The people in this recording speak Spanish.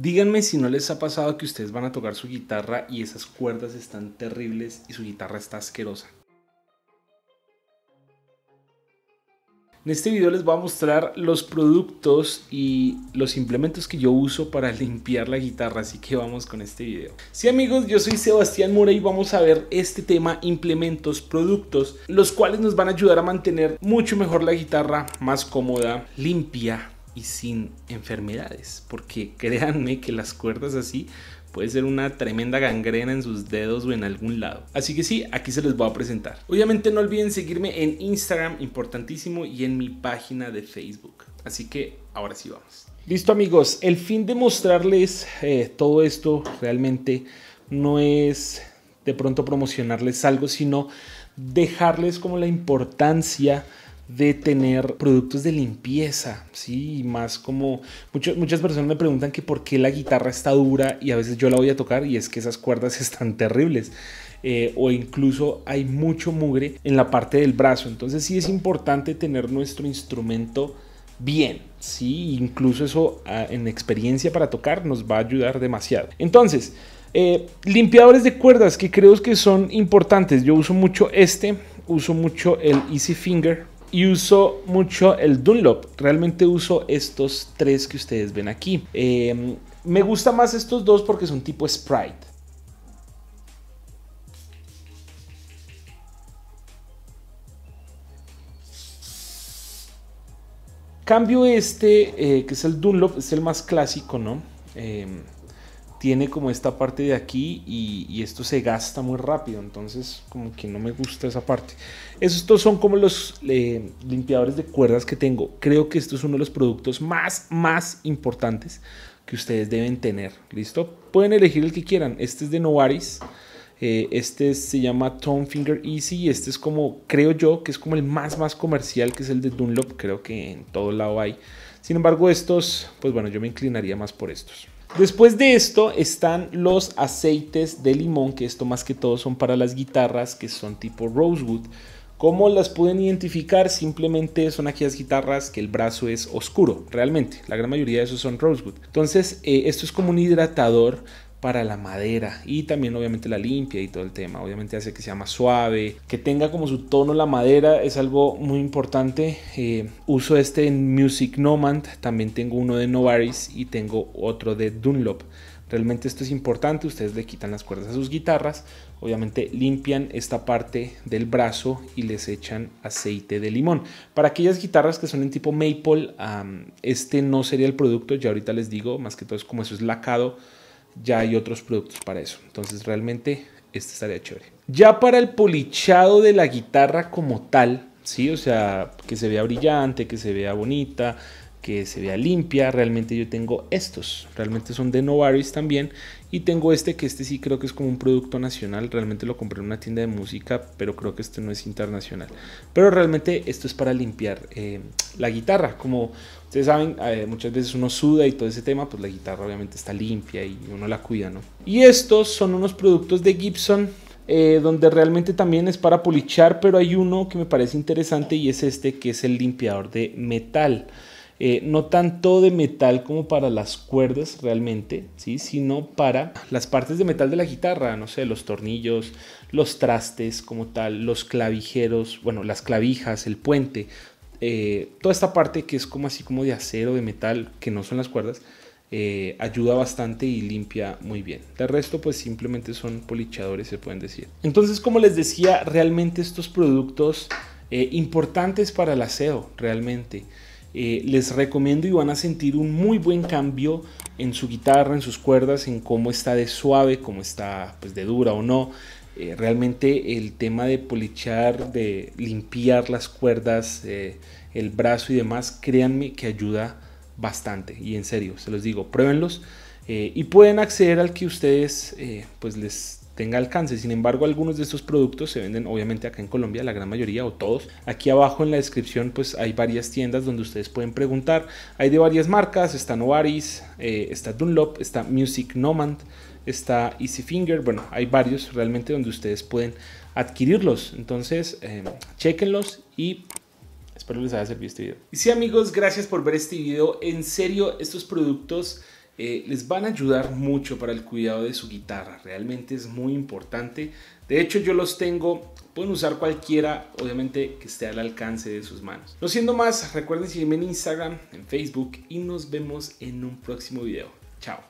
Díganme si no les ha pasado que ustedes van a tocar su guitarra y esas cuerdas están terribles y su guitarra está asquerosa. En este video les voy a mostrar los productos y los implementos que yo uso para limpiar la guitarra, así que vamos con este video. Sí amigos, yo soy Sebastián Mora y vamos a ver este tema, implementos, productos, los cuales nos van a ayudar a mantener mucho mejor la guitarra, más cómoda, limpia, y sin enfermedades, porque créanme que las cuerdas así puede ser una tremenda gangrena en sus dedos o en algún lado. Así que sí, aquí se les voy a presentar. Obviamente no olviden seguirme en Instagram, importantísimo, y en mi página de Facebook. Así que ahora sí vamos. Listo amigos, el fin de mostrarles eh, todo esto realmente no es de pronto promocionarles algo, sino dejarles como la importancia de tener productos de limpieza, ¿sí? más como muchas personas me preguntan que por qué la guitarra está dura y a veces yo la voy a tocar y es que esas cuerdas están terribles. Eh, o incluso hay mucho mugre en la parte del brazo. Entonces sí es importante tener nuestro instrumento bien. Sí, incluso eso ah, en experiencia para tocar nos va a ayudar demasiado. Entonces, eh, limpiadores de cuerdas que creo que son importantes. Yo uso mucho este, uso mucho el Easy Finger y uso mucho el Dunlop. Realmente uso estos tres que ustedes ven aquí. Em, me gusta más estos dos porque son tipo Sprite. Cambio este, eh, que es el Dunlop, es el más clásico, ¿no? Eh, tiene como esta parte de aquí y, esto se gasta muy rápido, entonces como que no me gusta esa parte. Estos son como los eh, limpiadores de cuerdas que tengo. Creo que esto es uno de los productos más, más importantes que ustedes deben tener, ¿listo? Pueden elegir el que quieran. Este es de Novaris, eh, este se llama Tone Finger Easy este es como, creo yo, que es como el más, más comercial, que es el de Dunlop. Creo que en todo lado hay sin embargo, estos, pues bueno, yo me inclinaría más por estos. Después de esto están los aceites de limón, que esto más que todo son para las guitarras que son tipo rosewood. ¿Cómo las pueden identificar? Simplemente son aquellas guitarras que el brazo es oscuro, realmente. La gran mayoría de esos son rosewood. Entonces, eh, esto es como un hidratador para la madera y también obviamente la limpia y todo el tema. Obviamente hace que sea más suave, que tenga como su tono la madera es algo muy importante. Eh, uso este en Music Nomad, también tengo uno de Novaris y tengo otro de Dunlop. Realmente esto es importante, ustedes le quitan las cuerdas a sus guitarras, obviamente limpian esta parte del brazo y les echan aceite de limón. Para aquellas guitarras que son en tipo maple, este no sería el producto, ya ahorita les digo, más que todo es como eso es lacado ya hay otros productos para eso. Entonces realmente este estaría chévere. Ya para el polichado de la guitarra como tal, ¿sí? O sea, que se vea brillante, que se vea bonita, que se vea limpia. Realmente yo tengo estos, realmente son de Novaris también. Y tengo este que este sí creo que es como un producto nacional. Realmente lo compré en una tienda de música, pero creo que este no es internacional. Pero realmente esto es para limpiar eh, la guitarra. Como ustedes saben, eh, muchas veces uno suda y todo ese tema, pues la guitarra obviamente está limpia y uno la cuida, ¿no? Y estos son unos productos de Gibson eh, donde realmente también es para polichar, pero hay uno que me parece interesante y es este que es el limpiador de metal. Eh, no tanto de metal como para las cuerdas realmente, ¿sí? sino para las partes de metal de la guitarra, no sé, los tornillos, los trastes como tal, los clavijeros, bueno, las clavijas, el puente, eh, toda esta parte que es como así como de acero, de metal, que no son las cuerdas, eh, ayuda bastante y limpia muy bien. El resto, pues simplemente son polichadores, se pueden decir. Entonces, como les decía, realmente estos productos importantes para el aseo, realmente. Eh, les recomiendo y van a sentir un muy buen cambio en su guitarra, en sus cuerdas, en cómo está de suave, cómo está pues, de dura o no. Eh, realmente el tema de polichar, de limpiar las cuerdas, eh, el brazo y demás, créanme que ayuda bastante. Y en serio, se los digo, pruébenlos. y pueden acceder al que ustedes pues les tenga alcance. Sin embargo, algunos de estos productos se venden obviamente acá en Colombia, la gran mayoría o todos. Aquí abajo en la descripción pues hay varias tiendas donde ustedes pueden preguntar. Hay de varias marcas, está Novaris, eh, está Dunlop, está Music Nomad, está Easy Finger, bueno, hay varios realmente donde ustedes pueden adquirirlos. Entonces, em, chequenlos y espero les haya servido este video. Y sí amigos, gracias por ver este video. En serio, estos productos eh, les van a ayudar mucho para el cuidado de su guitarra. Realmente es muy importante. De hecho, yo los tengo. Pueden usar cualquiera, obviamente, que esté al alcance de sus manos. No siendo más, recuerden seguirme en Instagram, en Facebook y nos vemos en un próximo video. Chao.